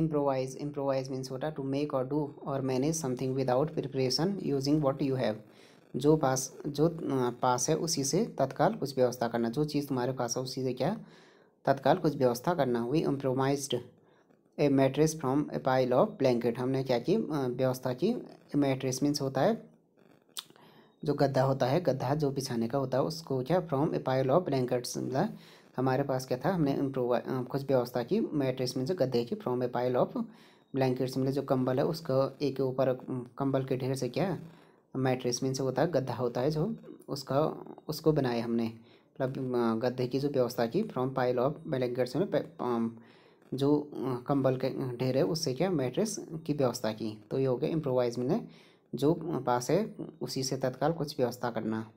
improvise improvise means होता to make or do or manage something without preparation using what you have जो पास जो पास है उसी से तत्काल कुछ व्यवस्था करना जो चीज़ तुम्हारे पास है उसी से क्या तत्काल कुछ व्यवस्था करना we improvise a mattress from a pile of blanket हमने क्या की व्यवस्था की मैट्रेस मीन्स होता है जो गद्दा होता है गद्दा जो बिछाने का होता है उसको क्या from a pile of blankets मतलब हमारे पास क्या था हमने कुछ व्यवस्था की मैट्रिक्स में जो गद्दे की from a pile of blankets में जो कंबल है उसको एक के ऊपर कंबल के ढेर से क्या मैट्रिक्स मीन से होता है गद्दा होता है जो उसका उसको बनाया हमने मतलब गद्दे की जो व्यवस्था की फ्रॉम पाइल ऑफ ब्लैंकेट्स में जो कंबल के ढेर है उससे क्या मैट्रिक्स की व्यवस्था की तो ये हो गया इम्प्रोवाइज मैंने जो पास है उसी से तत्काल कुछ व्यवस्था करना